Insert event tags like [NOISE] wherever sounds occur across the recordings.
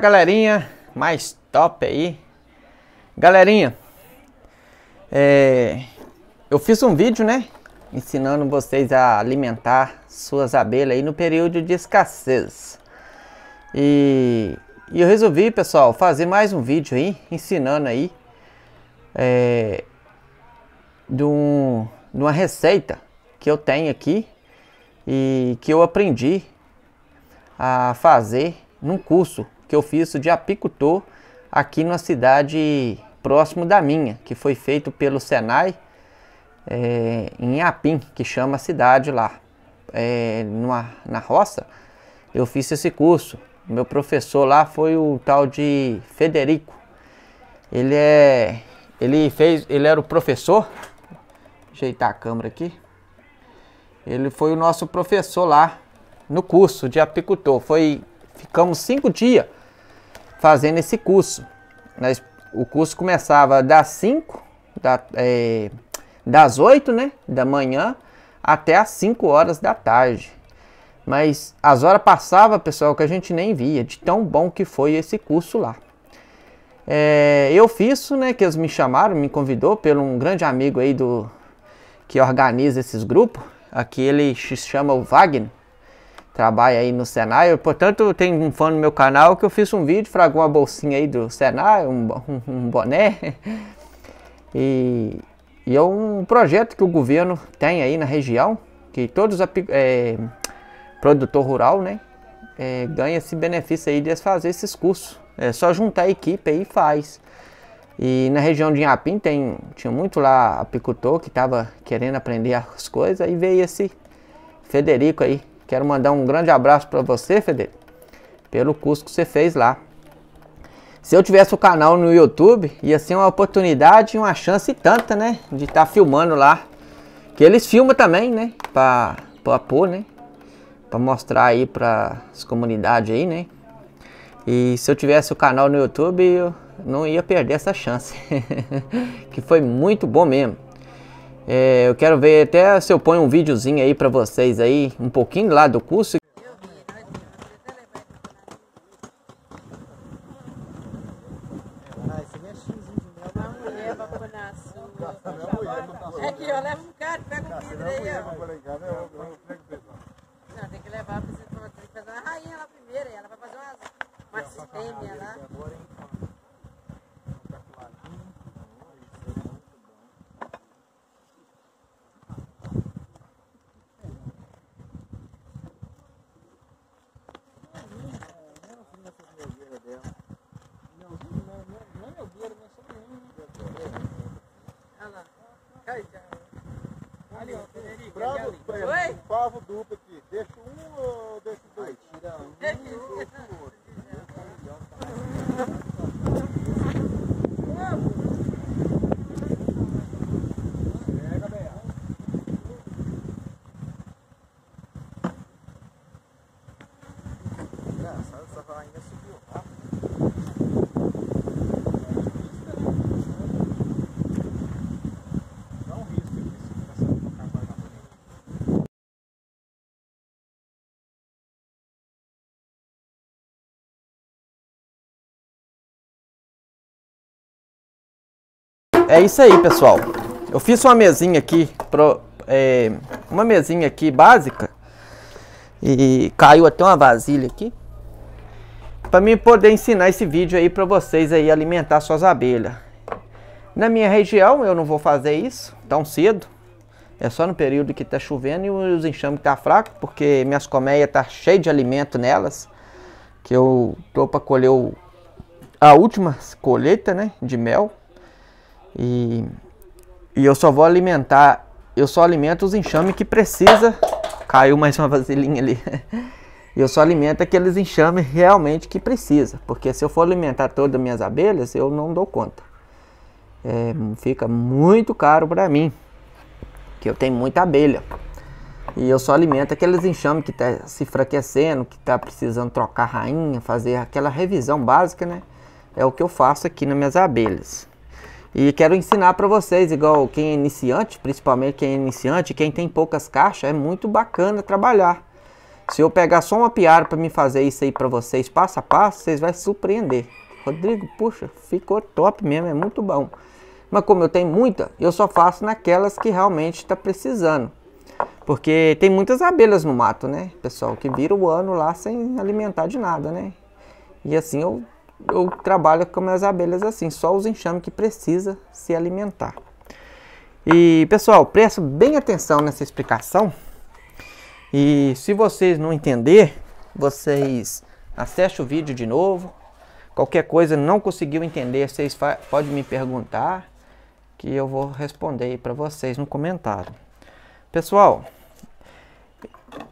galerinha mais top aí. Galerinha, é, eu fiz um vídeo, né? Ensinando vocês a alimentar suas abelhas aí no período de escassez. E, e eu resolvi, pessoal, fazer mais um vídeo aí, ensinando aí é, de, um, de uma receita que eu tenho aqui e que eu aprendi a fazer num curso que eu fiz de apicultor aqui na cidade próximo da minha, que foi feito pelo Senai é, em Apim, que chama a cidade lá. É, numa, na roça, eu fiz esse curso. Meu professor lá foi o tal de Federico. Ele é. Ele fez. Ele era o professor. Ajeitar a câmera aqui. Ele foi o nosso professor lá no curso de apicultor. Foi. Ficamos cinco dias fazendo esse curso. o curso começava das 5, da, é, das 8 né, da manhã até as 5 horas da tarde. Mas as horas passavam, pessoal, que a gente nem via, de tão bom que foi esse curso lá. É, eu fiz, né, que eles me chamaram, me convidou pelo um grande amigo aí do que organiza esses grupos. Aqui ele se chama o Wagner trabalha aí no Senai. Eu, portanto, tem um fã no meu canal que eu fiz um vídeo, fragou uma bolsinha aí do Senai, um, um, um boné. [LAUGHS] E, e, é um projeto que o governo tem aí na região, que todos os é, produtor rural, né, é, ganha esse benefício aí de fazer esses cursos. É só juntar a equipe aí e faz. E na região de Inhapim tem, tinha muito lá apicultor que estava querendo aprender as coisas e veio esse Federico aí Quero mandar um grande abraço para você, Federico, pelo curso que você fez lá. Se eu tivesse o canal no YouTube, ia ser uma oportunidade, uma chance tanta, né? De estar tá filmando lá. Que eles filmam também, né? para pôr, né? para mostrar aí para as comunidades aí, né? E se eu tivesse o canal no YouTube, eu não ia perder essa chance. [LAUGHS] que foi muito bom mesmo. É, eu quero ver até se eu ponho um videozinho aí para vocês aí, um pouquinho lá do curso. Aqui, é ó, leva um cara, pega um vidro aí, ó. Não, tem que levar fazer uma rainha lá primeiro, ela vai fazer umas, umas fêmeas lá. é isso aí, pessoal. Eu fiz uma mesinha aqui, pro, é, uma mesinha aqui básica. E caiu até uma vasilha aqui. Para mim poder ensinar esse vídeo aí para vocês aí alimentar suas abelhas. Na minha região eu não vou fazer isso tão cedo. É só no período que tá chovendo e os enxames tá fraco, porque minhas colmeias tá cheio de alimento nelas. Que eu tô para colher o, a última colheita, né, de mel. E, e eu só vou alimentar, eu só alimento os enxames que precisa. Caiu mais uma vasilhinha ali. [LAUGHS] eu só alimento aqueles enxames realmente que precisa. Porque se eu for alimentar todas as minhas abelhas, eu não dou conta. É, fica muito caro para mim. Que eu tenho muita abelha. E eu só alimento aqueles enxames que está se enfraquecendo, que está precisando trocar rainha, fazer aquela revisão básica, né? É o que eu faço aqui nas minhas abelhas. E quero ensinar para vocês, igual quem é iniciante, principalmente quem é iniciante, quem tem poucas caixas, é muito bacana trabalhar. Se eu pegar só uma piara para me fazer isso aí para vocês, passo a passo, vocês vão surpreender. Rodrigo, puxa, ficou top mesmo, é muito bom. Mas como eu tenho muita, eu só faço naquelas que realmente está precisando. Porque tem muitas abelhas no mato, né? Pessoal, que vira o ano lá sem alimentar de nada, né? E assim eu eu trabalho com as abelhas assim, só os enxames que precisa se alimentar. E pessoal, presta bem atenção nessa explicação. E se vocês não entender, vocês acessem o vídeo de novo. Qualquer coisa não conseguiu entender, vocês podem me perguntar que eu vou responder para vocês no comentário. Pessoal,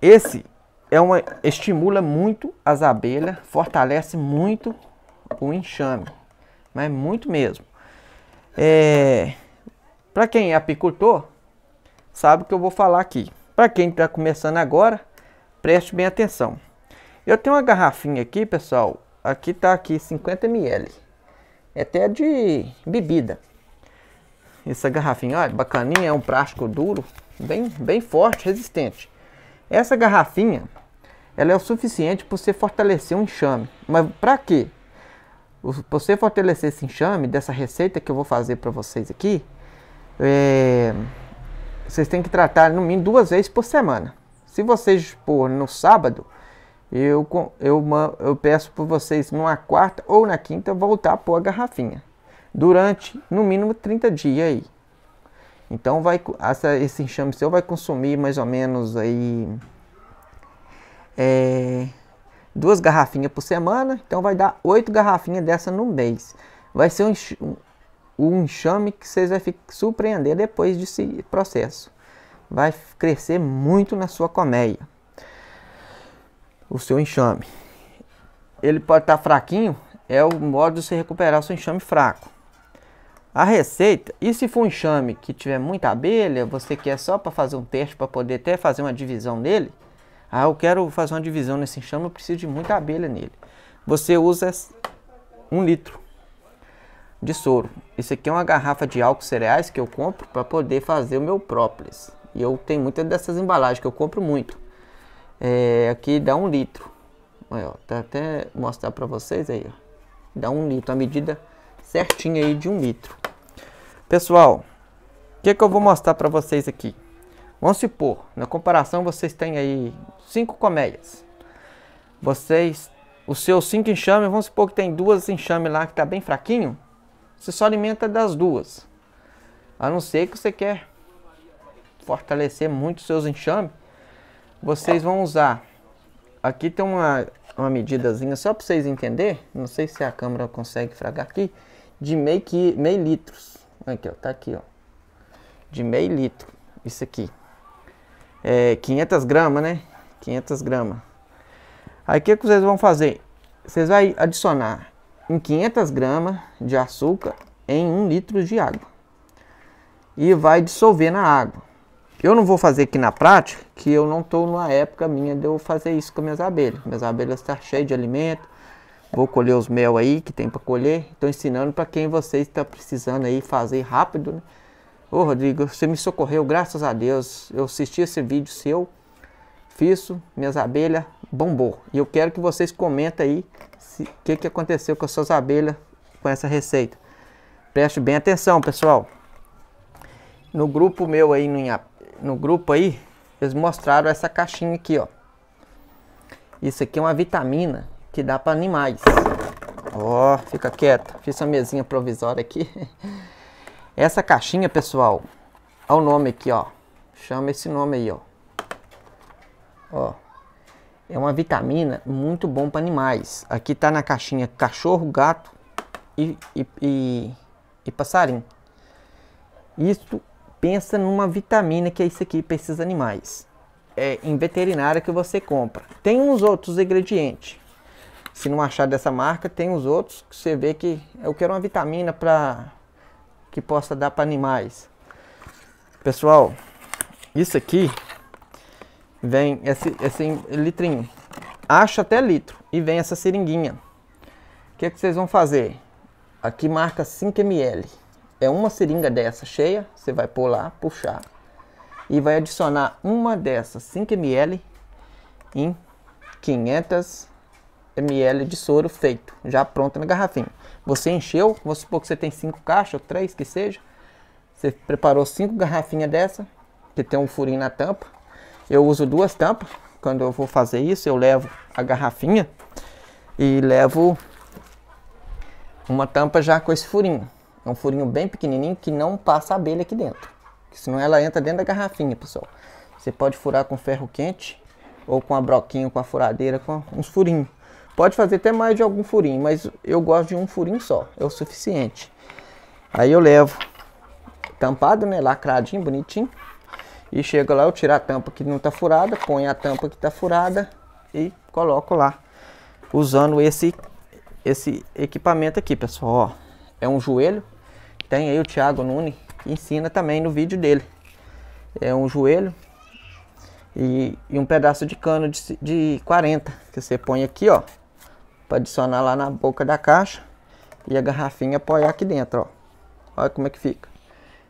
esse é uma estimula muito as abelhas, fortalece muito um enxame, mas muito mesmo. É, para quem é apicultor, sabe o que eu vou falar aqui. Para quem está começando agora, preste bem atenção. Eu tenho uma garrafinha aqui, pessoal. Aqui tá aqui 50 ml. É até de bebida. Essa garrafinha, olha, bacaninha, é um plástico duro, bem, bem forte, resistente. Essa garrafinha, ela é o suficiente para você fortalecer um enxame. Mas para quê? você fortalecer esse enxame dessa receita que eu vou fazer para vocês aqui, é, vocês têm que tratar no mínimo duas vezes por semana. Se vocês pôr no sábado, eu, eu, eu peço para vocês numa quarta ou na quinta voltar a pôr a garrafinha. Durante no mínimo 30 dias aí. Então vai, essa, esse enxame seu vai consumir mais ou menos aí. É, duas garrafinhas por semana, então vai dar oito garrafinhas dessa no mês. Vai ser um, um enxame que vocês vão surpreender depois desse processo. Vai crescer muito na sua colmeia. O seu enxame. Ele pode estar tá fraquinho, é o modo de você recuperar o seu enxame fraco. A receita, e se for um enxame que tiver muita abelha, você quer só para fazer um teste para poder até fazer uma divisão nele, ah, eu quero fazer uma divisão nesse enxame, eu preciso de muita abelha nele. Você usa um litro de soro. Isso aqui é uma garrafa de álcool cereais que eu compro para poder fazer o meu própolis. E eu tenho muitas dessas embalagens que eu compro muito. É, aqui dá um litro. Olha, ó, tá até mostrar para vocês aí. Ó. Dá um litro, a medida certinha aí de um litro. Pessoal, o que, é que eu vou mostrar para vocês aqui? Vamos supor, na comparação vocês têm aí cinco comédias. Vocês, os seus cinco enxames, vamos supor que tem duas enxames lá que está bem fraquinho. Você só alimenta das duas. A não ser que você quer fortalecer muito os seus enxames. Vocês vão usar. Aqui tem uma, uma medidazinha só para vocês entenderem. Não sei se a câmera consegue fragar aqui. De meio, que, meio litros. Aqui, ó. Tá aqui, ó. De meio litro. Isso aqui é, 500 gramas, né? 500 gramas. Aí o que, que vocês vão fazer? Vocês vão adicionar em 500 gramas de açúcar em 1 litro de água. E vai dissolver na água. Eu não vou fazer aqui na prática, que eu não estou numa época minha de eu fazer isso com minhas abelhas. Minhas abelhas estão tá cheias de alimento. Vou colher os mel aí que tem para colher. Estou ensinando para quem vocês está precisando aí fazer rápido. Né? Ô Rodrigo, você me socorreu, graças a Deus. Eu assisti esse vídeo seu, fiz, minhas abelhas bombou. E eu quero que vocês comentem aí o que, que aconteceu com as suas abelhas com essa receita. Preste bem atenção, pessoal. No grupo meu aí, no, no grupo aí, eles mostraram essa caixinha aqui, ó. Isso aqui é uma vitamina que dá para animais. Ó, oh, fica quieto. Fiz uma mesinha provisória aqui. [LAUGHS] Essa caixinha, pessoal, olha o nome aqui, ó. Chama esse nome aí, ó. Ó. É uma vitamina muito bom para animais. Aqui tá na caixinha cachorro, gato e, e, e, e passarinho. Isso pensa numa vitamina que é isso aqui para esses animais. É em veterinária que você compra. Tem uns outros ingredientes. Se não achar dessa marca, tem uns outros que você vê que eu quero uma vitamina para que possa dar para animais. Pessoal, isso aqui vem esse, esse litrinho. Acho até litro e vem essa seringuinha. O que, é que vocês vão fazer? Aqui marca 5 ml. É uma seringa dessa cheia, você vai pôr lá, puxar e vai adicionar uma dessas 5 ml em 500 ml de soro feito, já pronto na garrafinha. Você encheu, vamos supor que você tem cinco caixas, ou três que seja. Você preparou cinco garrafinhas dessa, que tem um furinho na tampa. Eu uso duas tampas, quando eu vou fazer isso, eu levo a garrafinha e levo uma tampa já com esse furinho. É um furinho bem pequenininho que não passa abelha aqui dentro. Senão ela entra dentro da garrafinha, pessoal. Você pode furar com ferro quente ou com a broquinha, com a furadeira, com uns furinhos. Pode fazer até mais de algum furinho, mas eu gosto de um furinho só, é o suficiente. Aí eu levo tampado, né, lacradinho, bonitinho. E chego lá, eu tiro a tampa que não tá furada, ponho a tampa que tá furada e coloco lá. Usando esse, esse equipamento aqui, pessoal, ó. É um joelho, tem aí o Thiago Nune, que ensina também no vídeo dele. É um joelho e, e um pedaço de cano de, de 40, que você põe aqui, ó para adicionar lá na boca da caixa e a garrafinha apoiar aqui dentro, ó. Olha como é que fica.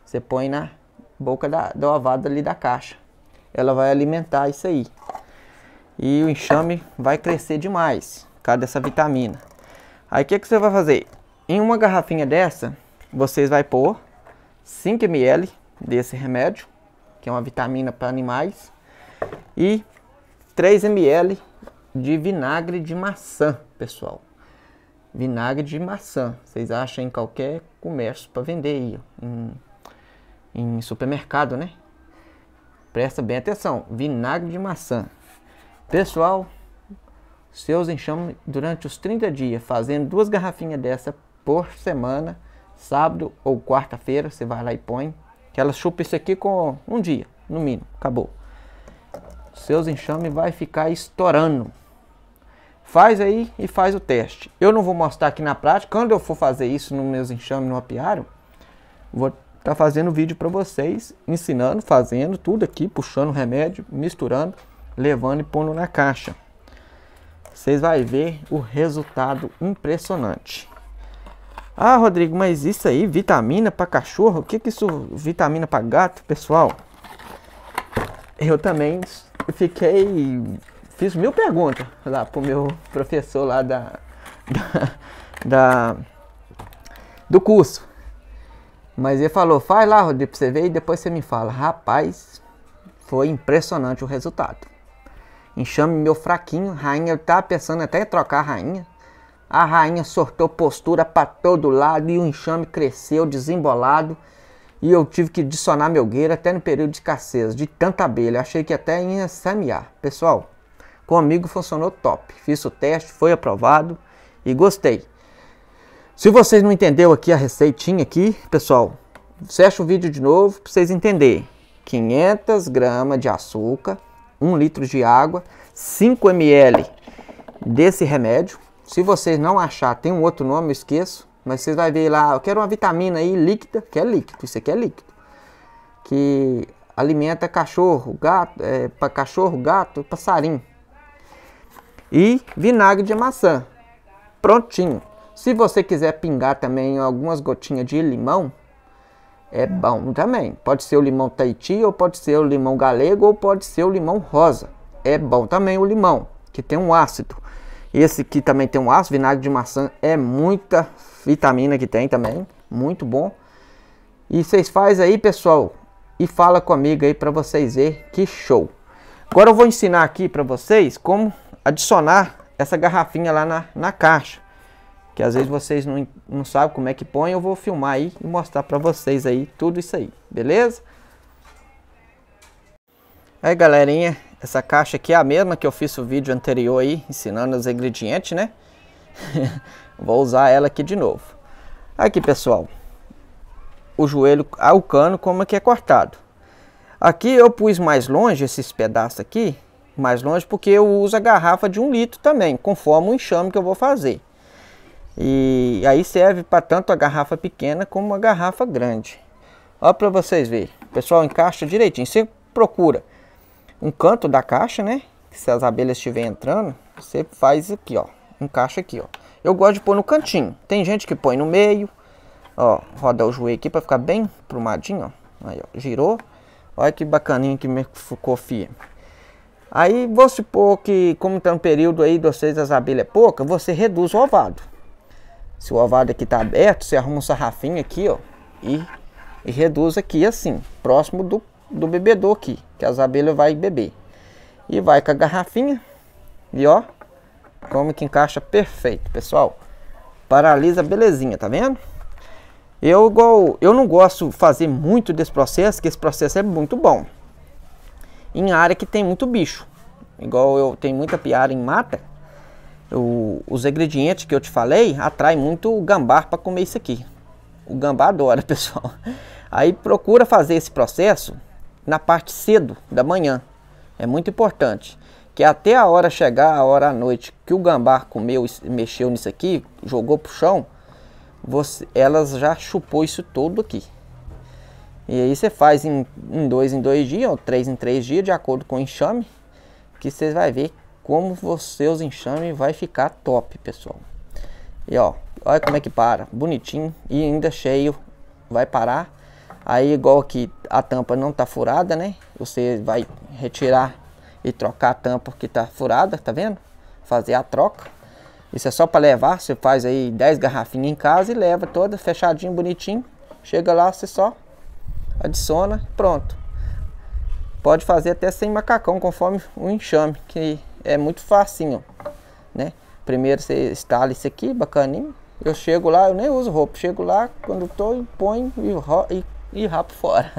Você põe na boca da, do ovada ali da caixa. Ela vai alimentar isso aí. E o enxame vai crescer demais, por causa dessa vitamina. Aí o que, que você vai fazer? Em uma garrafinha dessa, vocês vai pôr 5 ml desse remédio, que é uma vitamina para animais, e 3 ml de vinagre de maçã, pessoal. Vinagre de maçã. Vocês acham em qualquer comércio para vender aí, em, em supermercado, né? Presta bem atenção. Vinagre de maçã. Pessoal, seus enxames durante os 30 dias, fazendo duas garrafinhas dessa por semana, sábado ou quarta-feira, você vai lá e põe, que ela chupa isso aqui com um dia, no mínimo, acabou. Seus enxames vai ficar estourando. Faz aí e faz o teste. Eu não vou mostrar aqui na prática. Quando eu for fazer isso nos meus enxames no apiário, vou estar tá fazendo vídeo para vocês, ensinando, fazendo tudo aqui, puxando o remédio, misturando, levando e pondo na caixa. Vocês vão ver o resultado impressionante. Ah, Rodrigo, mas isso aí, vitamina para cachorro? O que que isso, vitamina para gato, pessoal? Eu também fiquei fiz mil perguntas lá pro meu professor lá da, da, da do curso. Mas ele falou, faz lá, Rodrigo, pra você ver e depois você me fala. Rapaz, foi impressionante o resultado. Enxame meu fraquinho, rainha, eu tava pensando até em trocar a rainha. A rainha sortou postura para todo lado e o enxame cresceu desembolado. E eu tive que adicionar meu gueiro até no período de escassez, de tanta abelha. Achei que até ia semear. Pessoal, Comigo funcionou top. Fiz o teste, foi aprovado e gostei. Se vocês não entenderam aqui a receitinha aqui, pessoal, fecha o vídeo de novo para vocês entenderem. 500 gramas de açúcar, 1 litro de água, 5 ml desse remédio. Se vocês não achar, tem um outro nome, eu esqueço, mas vocês vão ver lá, eu quero uma vitamina aí líquida, que é líquido, isso aqui é líquido, que alimenta cachorro, gato, é, para cachorro, gato, passarinho e vinagre de maçã. Prontinho. Se você quiser pingar também algumas gotinhas de limão, é bom também. Pode ser o limão Tahiti, ou pode ser o limão galego, ou pode ser o limão rosa. É bom também o limão, que tem um ácido. Esse aqui também tem um ácido, vinagre de maçã é muita vitamina que tem também, muito bom. E vocês faz aí, pessoal, e fala comigo aí para vocês ver que show. Agora eu vou ensinar aqui para vocês como adicionar essa garrafinha lá na, na caixa. Que às vezes vocês não, não sabem como é que põe, eu vou filmar aí e mostrar para vocês aí tudo isso aí, beleza? Aí galerinha, essa caixa aqui é a mesma que eu fiz o vídeo anterior aí, ensinando os ingredientes, né? [LAUGHS] Vou usar ela aqui de novo. Aqui pessoal, o joelho ah, o cano como é que é cortado. Aqui eu pus mais longe esses pedaços aqui, mais longe, porque eu uso a garrafa de um litro também, conforme o enxame que eu vou fazer. E aí serve para tanto a garrafa pequena como a garrafa grande. Olha para vocês verem. Pessoal, encaixa direitinho. Você procura um canto da caixa, né? Se as abelhas estiverem entrando, você faz aqui, ó. Encaixa aqui, ó. Eu gosto de pôr no cantinho. Tem gente que põe no meio. Ó, roda o joelho aqui para ficar bem prumadinho, ó. Aí, ó. Girou. Olha que bacaninha que ficou, fia. Aí vou supor que, como tem um período aí de vocês as abelhas é pouca, você reduz o ovado. Se o ovado aqui está aberto, você arruma um sarrafinho aqui, ó, e, e reduz aqui assim, próximo do, do bebedor aqui, que as abelhas vai beber. E vai com a garrafinha, e ó, como que encaixa perfeito, pessoal. Paralisa belezinha, tá vendo? Eu, igual, eu não gosto de fazer muito desse processo, que esse processo é muito bom em área que tem muito bicho. Igual eu tenho muita piara em mata, eu, os ingredientes que eu te falei atrai muito o gambá para comer isso aqui. O gambá adora, [LAUGHS] pessoal. Aí procura fazer esse processo na parte cedo da manhã. É muito importante. Que até a hora chegar, a hora à noite, que o gambá comeu, mexeu nisso aqui, jogou pro chão, você, elas já chupou isso todo aqui. E aí você faz em, em dois em dois dias, ou três em três dias, de acordo com o enxame, que você vai ver como os seus enxames vai ficar top, pessoal. E ó, olha como é que para, bonitinho e ainda cheio, vai parar. Aí igual que a tampa não tá furada, né? Você vai retirar e trocar a tampa que tá furada, tá vendo? Fazer a troca. Isso é só para levar, você faz aí 10 garrafinhas em casa e leva toda fechadinho, bonitinho. Chega lá, você só adiciona, pronto. Pode fazer até sem macacão, conforme o enxame, que é muito facinho, né? Primeiro você instala isso aqui, bacaninho. Eu chego lá, eu nem uso roupa. Chego lá, quando estou, põe e, e, e rapo fora.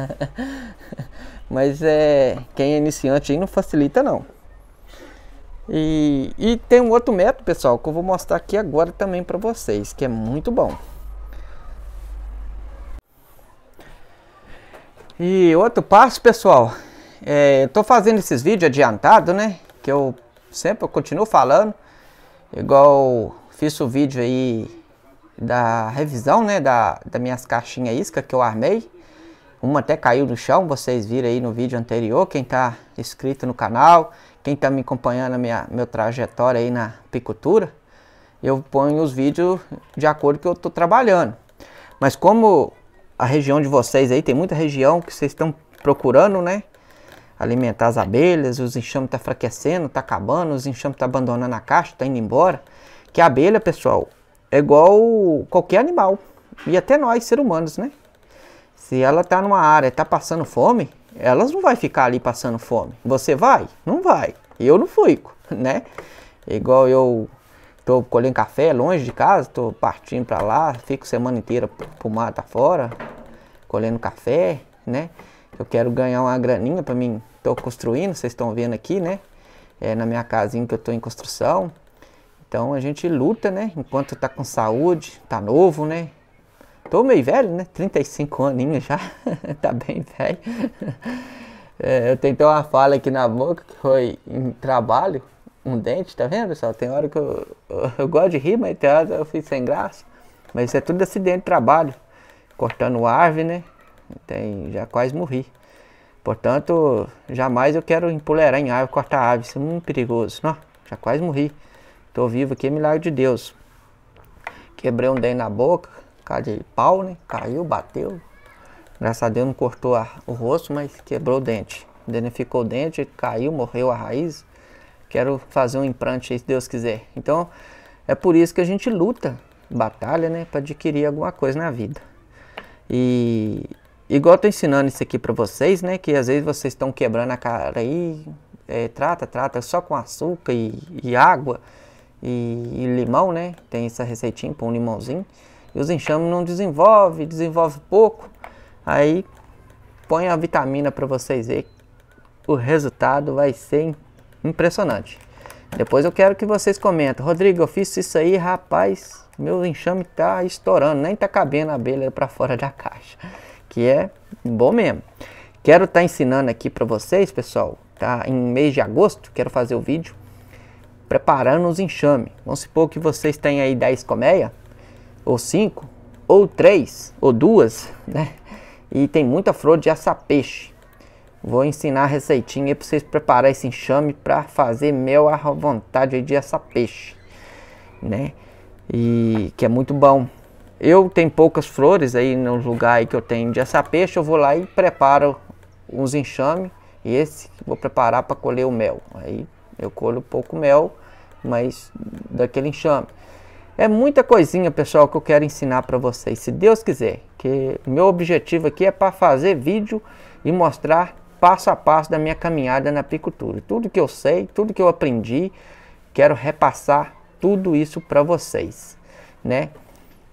[LAUGHS] Mas é quem é iniciante aí não facilita não. E, e tem um outro método, pessoal, que eu vou mostrar aqui agora também para vocês, que é muito bom. E outro passo, pessoal, é, tô fazendo esses vídeos adiantado, né? Que eu sempre continuo falando, igual fiz o vídeo aí da revisão, né? Da, minhas caixinhas isca que eu armei. Uma até caiu no chão, vocês viram aí no vídeo anterior, quem tá inscrito no canal, quem tá me acompanhando a minha meu trajetória aí na picultura, eu ponho os vídeos de acordo com que eu tô trabalhando. Mas como a região de vocês aí, tem muita região que vocês estão procurando, né? Alimentar as abelhas, os enxames estão tá enfraquecendo, está acabando, os enxames estão tá abandonando a caixa, está indo embora. Que a abelha, pessoal, é igual qualquer animal. E até nós, seres humanos, né? Se ela está numa área, está passando fome, elas não vai ficar ali passando fome. Você vai? Não vai. Eu não fui [LAUGHS] né? Igual eu tô colhendo café longe de casa, tô partindo para lá, fico semana inteira pro mato fora, colhendo café, né? Eu quero ganhar uma graninha para mim. Tô construindo, vocês estão vendo aqui, né? É, na minha casinha que eu tô em construção. Então a gente luta, né? Enquanto tá com saúde, tá novo, né? Tô meio velho, né? 35 aninhos já, [LAUGHS] tá bem velho. É, eu tentei uma falha aqui na boca, que foi em trabalho, um dente, tá vendo, pessoal? Tem hora que eu, eu, eu gosto de rir, mas tem hora eu fico sem graça. Mas isso é tudo acidente de trabalho cortando árvore, né? Tem, já quase morri. Portanto, jamais eu quero empolerar em árvore, cortar árvore, isso é muito perigoso. Não, já quase morri. Estou vivo aqui, é milagre de Deus. Quebrei um dente na boca, cara de pau, né? Caiu, bateu. Graças a Deus não cortou a, o rosto, mas quebrou o dente. Danificou o dente, caiu, morreu a raiz. Quero fazer um implante aí, se Deus quiser. Então, é por isso que a gente luta, batalha, né? Para adquirir alguma coisa na vida. E igual eu tô ensinando isso aqui para vocês, né? Que às vezes vocês estão quebrando a cara aí, é, trata, trata só com açúcar e, e água e, e, limão, né? Tem essa receitinha para um limãozinho. E os enxames não desenvolve, desenvolve pouco. Aí põe a vitamina para vocês ver. O resultado vai ser impressionante. Depois eu quero que vocês comentem. Rodrigo, eu fiz isso aí, rapaz meu enxame tá estourando, nem tá cabendo a abelha para fora da caixa, que é bom mesmo. Quero estar tá ensinando aqui para vocês, pessoal, tá? Em mês de agosto, quero fazer o vídeo preparando os enxames. Vamos supor que vocês têm aí 10 colmeias, ou 5, ou 3, ou duas, né? E tem muita flor de açapeixe. Vou ensinar a receitinha aí para vocês preparar esse enxame para fazer mel à vontade de açapeixe, né? e que é muito bom. Eu tenho poucas flores aí no lugar aí que eu tenho de essa peixe, eu vou lá e preparo uns enxame e esse vou preparar para colher o mel. Aí eu colho pouco mel, mas daquele enxame. É muita coisinha, pessoal, que eu quero ensinar para vocês, se Deus quiser. Que meu objetivo aqui é para fazer vídeo e mostrar passo a passo da minha caminhada na apicultura. Tudo que eu sei, tudo que eu aprendi, quero repassar tudo isso para vocês, né?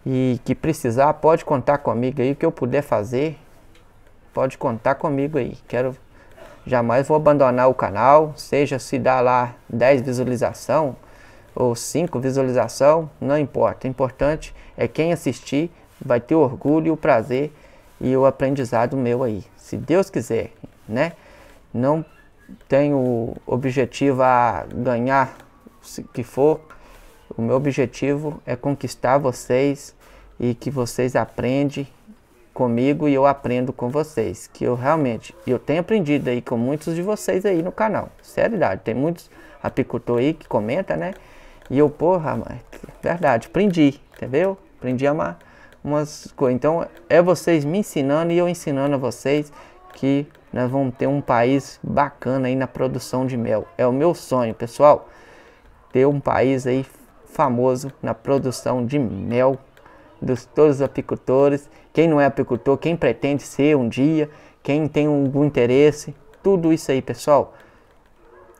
E que precisar, pode contar comigo aí, o que eu puder fazer, pode contar comigo aí. Quero jamais vou abandonar o canal, seja se dá lá 10 visualização ou 5 visualização, não importa. O importante é quem assistir vai ter orgulho, o prazer e o aprendizado meu aí, se Deus quiser, né? Não tenho objetivo a ganhar se que for, o meu objetivo é conquistar vocês e que vocês aprendem comigo e eu aprendo com vocês. Que eu realmente, eu tenho aprendido aí com muitos de vocês aí no canal. Seriedade, tem muitos apicultor aí que comenta, né? E eu, porra, mas, verdade, aprendi, entendeu? Aprendi a amar umas coisas. Então, é vocês me ensinando e eu ensinando a vocês que nós vamos ter um país bacana aí na produção de mel. É o meu sonho, pessoal, ter um país aí famoso na produção de mel dos todos os apicultores. Quem não é apicultor, quem pretende ser um dia, quem tem algum interesse, tudo isso aí, pessoal.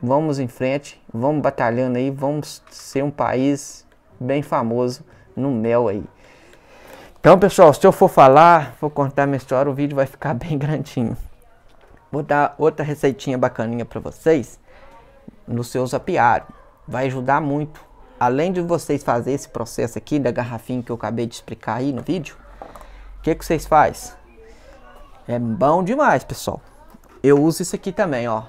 Vamos em frente, vamos batalhando aí, vamos ser um país bem famoso no mel aí. Então, pessoal, se eu for falar, vou contar minha história, o vídeo vai ficar [LAUGHS] bem grandinho. Vou dar outra receitinha bacaninha para vocês no seu apiário. Vai ajudar muito além de vocês fazer esse processo aqui da garrafinha que eu acabei de explicar aí no vídeo, o que, que vocês fazem? É bom demais, pessoal. Eu uso isso aqui também, ó.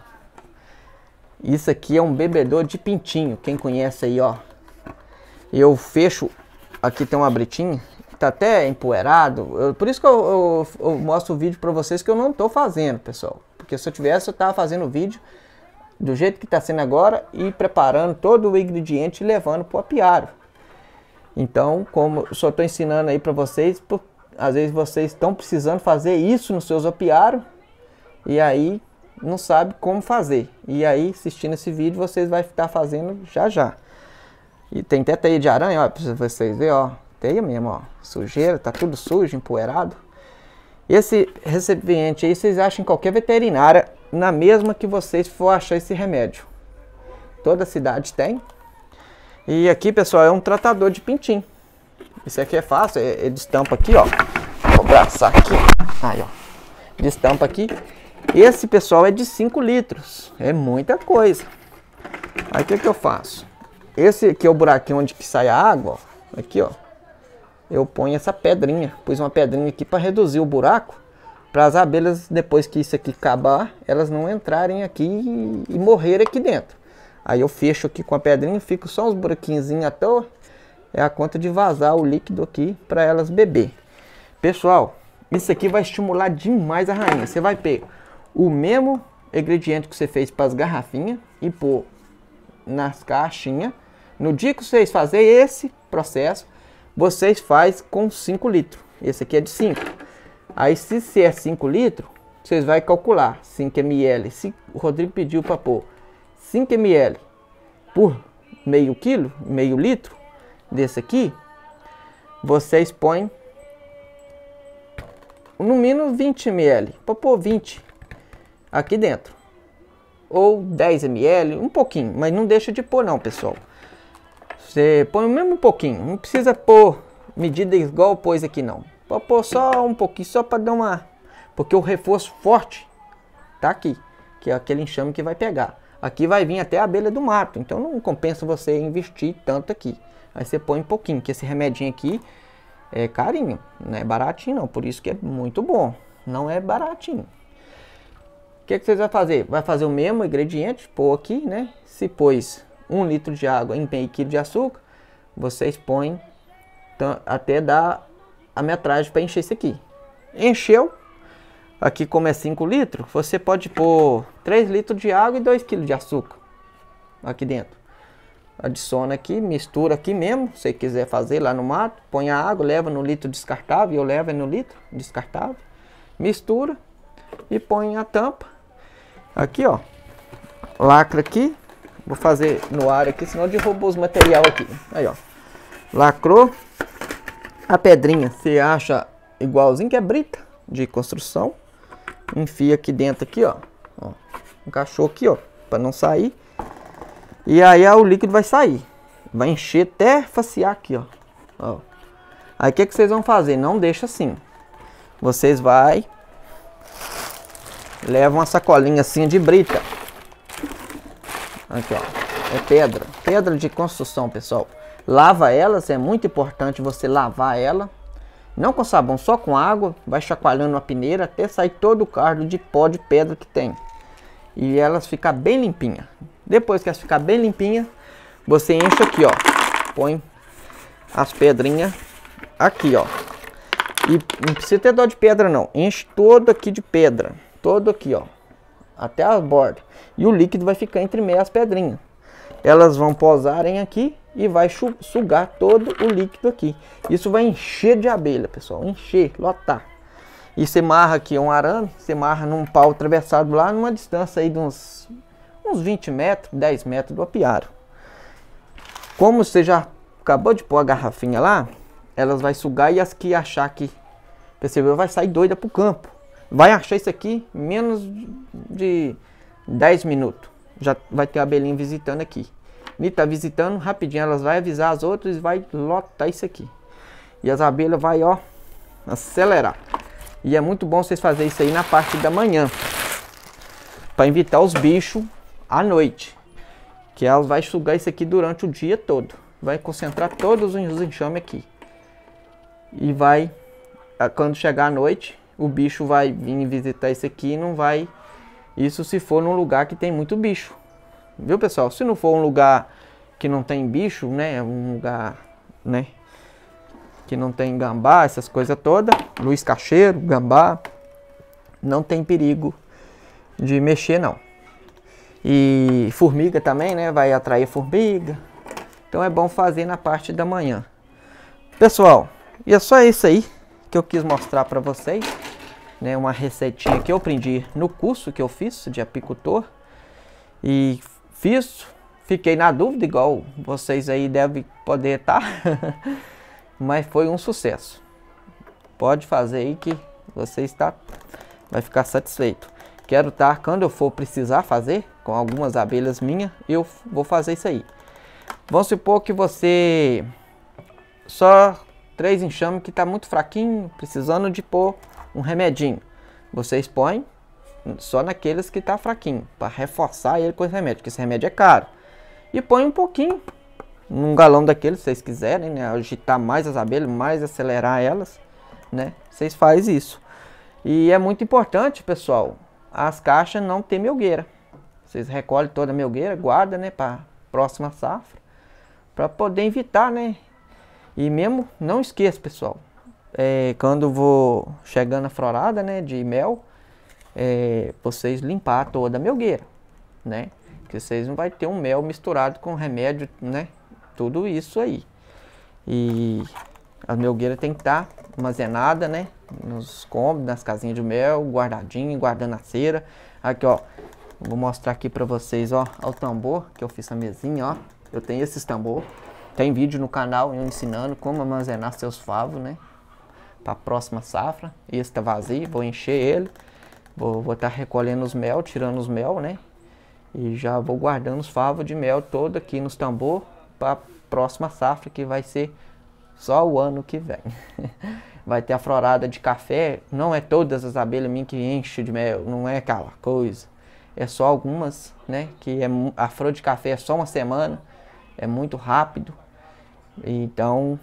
Isso aqui é um bebedor de pintinho, quem conhece aí, ó. Eu fecho, aqui tem uma britinha, tá até empoeirado. Eu, por isso que eu, eu, eu, mostro o vídeo pra vocês que eu não tô fazendo, pessoal. Porque se eu tivesse, eu tava fazendo o vídeo do jeito que está sendo agora e preparando todo o ingrediente e levando para o apiário. Então, como só estou ensinando aí para vocês, por, às vezes vocês estão precisando fazer isso nos seus apiários e aí não sabe como fazer. E aí, assistindo esse vídeo, vocês vão estar fazendo já já. E tem até teia de aranha, ó, para vocês verem, ó. Teia mesmo, ó. Sujeira, tá tudo sujo, empoeirado. Esse recipiente aí vocês acham em qualquer veterinária na mesma que vocês for achar esse remédio. Toda cidade tem. E aqui, pessoal, é um tratador de pintinho. Isso aqui é fácil, ele é, é estampa aqui, ó. Vou abraçar aqui. Aí, ó. Destampa aqui. Esse, pessoal, é de 5 litros. É muita coisa. Aí, o que que eu faço? Esse aqui é o buraquinho onde que sai a água, ó. Aqui, ó. Eu ponho essa pedrinha. Pus uma pedrinha aqui para reduzir o buraco para as abelhas, depois que isso aqui acabar, elas não entrarem aqui e, morrer morrerem aqui dentro. Aí eu fecho aqui com a pedrinha, fico só uns buraquinhos à toa. É a conta de vazar o líquido aqui para elas beber. Pessoal, isso aqui vai estimular demais a rainha. Você vai pegar o mesmo ingrediente que você fez para as garrafinhas e pôr nas caixinhas. No dia que vocês fazem esse processo, vocês faz com 5 litros. Esse aqui é de 5 Aí se, se é 5 litros, vocês vão calcular 5 ml. Se, o Rodrigo pediu para pôr 5 ml por meio quilo, meio litro desse aqui, vocês põem no mínimo 20 ml, para pôr 20 aqui dentro. Ou 10 ml, um pouquinho, mas não deixa de pôr não, pessoal. Você põe o mesmo pouquinho, não precisa pôr medida igual pôs aqui não pô pô só um pouquinho, só para dar uma... Porque o reforço forte tá aqui, que é aquele enxame que vai pegar. Aqui vai vir até a abelha do mato, então não compensa você investir tanto aqui. Aí você põe um pouquinho, que esse remedinho aqui é carinho, não é baratinho não, por isso que é muito bom. Não é baratinho. O que, é que vocês vão fazer? Vai fazer o mesmo ingrediente, pôr aqui, né? Se pôs um litro de água em meio quilo de açúcar, vocês põem até dar a metragem para encher isso aqui. Encheu, aqui como é 5 litros, você pode pôr 3 litros de água e 2 kg de açúcar aqui dentro. Adiciona aqui, mistura aqui mesmo, se quiser fazer lá no mato, põe a água, leva no litro descartável, eu levo é no litro descartável, mistura e põe a tampa aqui, ó, lacra aqui, vou fazer no ar aqui, senão derrubou os material aqui, aí ó, lacrou, a pedrinha você acha igualzinho que é brita de construção. Enfia aqui dentro aqui, ó. ó encaixou aqui, ó, para não sair. E aí ó, o líquido vai sair. Vai encher até facear aqui, ó. ó. Aí o que, que vocês vão fazer? Não deixa assim. Vocês vai leva uma sacolinha assim de brita. Aqui, ó. É pedra. Pedra de construção, pessoal. Lava elas, é muito importante você lavar ela. Não com sabão, só com água, vai chacoalhando a peneira até sair todo o cardo de pó de pedra que tem. E elas ficar bem limpinha. Depois que elas ficar bem limpinha, você enche aqui, ó. Põe as pedrinhas aqui, ó. E não precisa ter dó de pedra não. Enche todo aqui de pedra. Todo aqui, ó. Até a borda E o líquido vai ficar entre meias pedrinhas. Elas vão posarem aqui e vai sugar todo o líquido aqui. Isso vai encher de abelha, pessoal, encher, lotar. E você marra aqui um arame, você marra num pau atravessado lá numa distância aí de uns, uns 20 metros, 10 metros do apiário. Como você já acabou de pôr a garrafinha lá, elas vai sugar e as que achar que percebeu vai sair doida pro campo. Vai achar isso aqui menos de 10 minutos. Já vai ter a abelhinha visitando aqui. Ele tá visitando rapidinho, elas vai avisar as outras e vai lotar isso aqui. E as abelhas vai, ó, acelerar. E é muito bom vocês fazerem isso aí na parte da manhã. para evitar os bichos à noite. Que elas vai sugar isso aqui durante o dia todo. Vai concentrar todos os enxames aqui. E vai, quando chegar à noite, o bicho vai vir visitar isso aqui e não vai... Isso se for num lugar que tem muito bicho. Viu, pessoal? Se não for um lugar que não tem bicho, né? Um lugar, né? Que não tem gambá, essas coisas todas. Luiz Cacheiro, gambá. Não tem perigo de mexer, não. E formiga também, né? Vai atrair formiga. Então é bom fazer na parte da manhã. Pessoal, e é só isso aí que eu quis mostrar para vocês. Né, uma receitinha que eu aprendi no curso que eu fiz de apicultor. E Fiz, fiquei na dúvida, igual vocês aí devem poder estar, tá? [LAUGHS] mas foi um sucesso. Pode fazer aí que você está, vai ficar satisfeito. Quero estar, tá, quando eu for precisar fazer, com algumas abelhas minhas, eu vou fazer isso aí. Vamos supor que você só três enxames que está muito fraquinho, precisando de pôr um remedinho. Vocês põem só naqueles que está fraquinho, para reforçar ele com esse remédio, porque esse remédio é caro. E põe um pouquinho num galão daquele, se vocês quiserem, né? Agitar mais as abelhas, mais acelerar elas, né? Vocês faz isso. E é muito importante, pessoal, as caixas não ter melgueira. Vocês recolhem toda a melgueira, guarda, né, para próxima safra, para poder evitar, né? E mesmo, não esqueça, pessoal, é, quando vou chegando a florada, né, de mel, é, vocês limpar toda a melgueira, né? Que vocês não vai ter um mel misturado com remédio, né? Tudo isso aí. E a melgueira tem que estar tá armazenada, né? Nos cômodos, nas casinhas de mel, guardadinho, guardando a cera. Aqui, ó. Vou mostrar aqui pra vocês, ó. o tambor que eu fiz a mesinha, ó. Eu tenho esses tambor. Tem vídeo no canal eu ensinando como armazenar seus favos, né? Pra próxima safra. Esse tá vazio, vou encher ele. Vou estar tá recolhendo os mel, tirando os mel, né? E já vou guardando os favos de mel todo aqui nos tambor para próxima safra, que vai ser só o ano que vem. [LAUGHS] vai ter a florada de café, não é todas as abelhas minhas que enchem de mel, não é aquela coisa. É só algumas, né? Que é, a flor de café é só uma semana, é muito rápido. Então,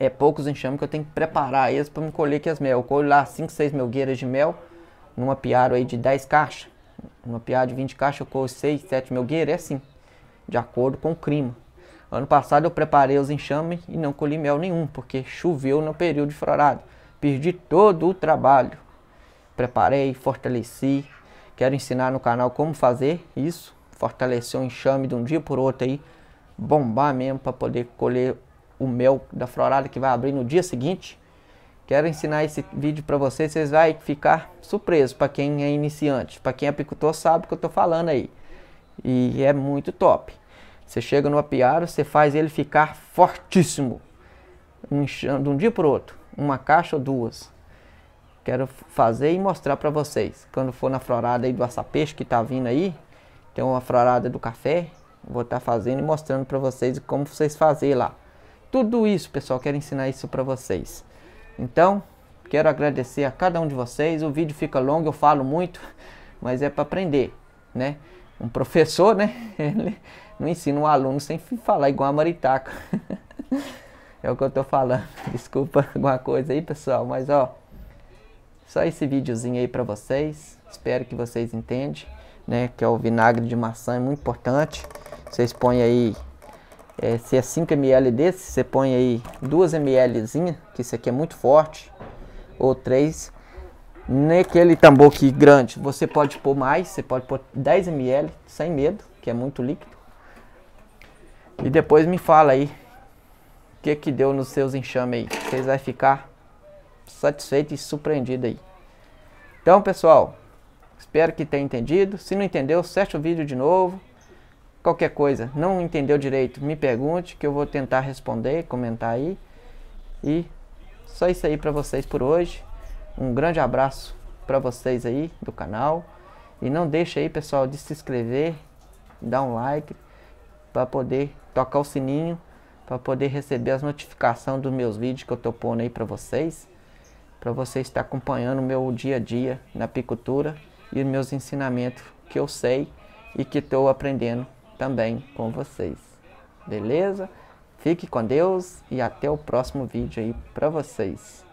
é poucos enxames que eu tenho que preparar eles para me colher aqui as mel. Eu colho lá 5, 6 melgueiras de mel numa piara aí de 10 caixas, numa piara de 20 caixas eu corro 6, 7 mil guerreiros, é assim, de acordo com o clima. Ano passado eu preparei os enxames e não colhi mel nenhum, porque choveu no período de florado. Perdi todo o trabalho. Preparei, fortaleci. Quero ensinar no canal como fazer isso. Fortalecer o enxame de um dia por outro aí. Bombar mesmo para poder colher o mel da florada que vai abrir no dia seguinte. Quero ensinar esse vídeo para vocês, vocês vai ficar surpreso para quem é iniciante, para quem é apicultor sabe o que eu estou falando aí. E é muito top. Você chega no apiário, você faz ele ficar fortíssimo. De um dia para o outro, uma caixa ou duas. Quero fazer e mostrar para vocês. Quando for na florada aí do açapeixe que está vindo aí, tem uma florada do café, vou estar tá fazendo e mostrando para vocês como vocês fazer lá. Tudo isso, pessoal, quero ensinar isso para vocês. Então, quero agradecer a cada um de vocês. O vídeo fica longo, eu falo muito, [LAUGHS] mas é para aprender, né? Um professor, né? [LAUGHS] Ele não ensina um aluno sem falar igual a maritaca. [LAUGHS] é o que eu tô falando. Desculpa alguma coisa aí, pessoal, mas ó, só esse videozinho aí para vocês. Espero que vocês entendam, né? Que é o vinagre de maçã é muito importante. Vocês põem aí é, se é 5 ml desse, você põe aí 2 mlzinha, que isso aqui é muito forte, ou 3. Naquele tambor que grande, você pode pôr mais, você pode pôr 10 ml, sem medo, que é muito líquido. E depois me fala aí, o que que deu nos seus enxames aí. Vocês vão ficar satisfeito e surpreendido aí. Então, pessoal, espero que tenha entendido. Se não entendeu, fecha o vídeo de novo Qualquer coisa, não entendeu direito, me pergunte que eu vou tentar responder, comentar aí. E só isso aí para vocês por hoje. Um grande abraço para vocês aí do canal. E não deixe aí, pessoal, de se inscrever, dar um like para poder tocar o sininho para poder receber as notificações dos meus vídeos que eu tô pondo aí para vocês, para você estar acompanhando o meu dia a dia na apicultura e os meus ensinamentos que eu sei e que estou aprendendo também com vocês. Beleza? Fique com Deus e até o próximo vídeo aí para vocês.